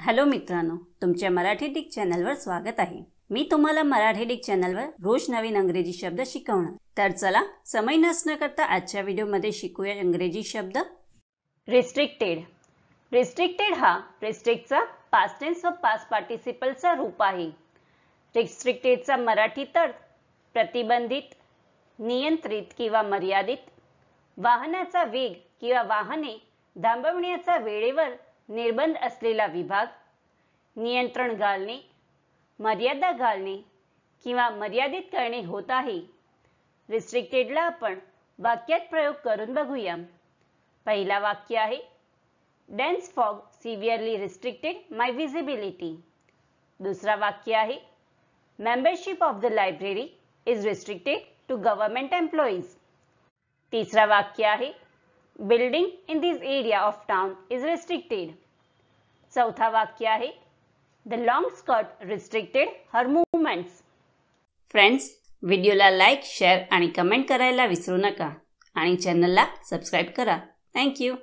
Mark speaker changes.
Speaker 1: hello मित्रांनो तुमच्या Marathi Dick चॅनलवर स्वागत आहे मी तुम्हाला मराठी डिक चॅनलवर रोज नवीन अंग्रेजी शब्द शिकवणार तर चला समय नसण्याकरता करता आजच्या व्हिडिओमध्ये शिकूया इंग्रजी शब्द रिस्ट्रिक्टेड रिस्ट्रिक्टेड हा रिस्ट्रिक्टचा पास पास्टेन्स व पास पार्टिसिपलचा रूप आहे रिस्ट्रिक्टेडचा मराठी अर्थ प्रतिबंधित नियंत्रित किंवा मर्यादित वाहनाचा वेग किंवा वाहने थांबवण्याचा वेळेवर निर्बंध असलेला विभाग नियंत्रण घालणे मर्यादा घालणे किंवा मर्यादित करणे होत आहे रिस्ट्रिक्टेडला आपण वाक्यात प्रयोग करून बघूया पहिला वाक्य आहे dense fog severely restricted my visibility दुसरा वाक्य आहे membership of the library is restricted to government employees तिसरा वाक्य आहे building in this area of town is restricted चौथा वाक्य आहे the long skirt restricted her movement friends व्हिडिओला लाईक शेअर आणि कमेंट करायला विसरू नका आणि चॅनलला सबस्क्राईब करा थँक्यू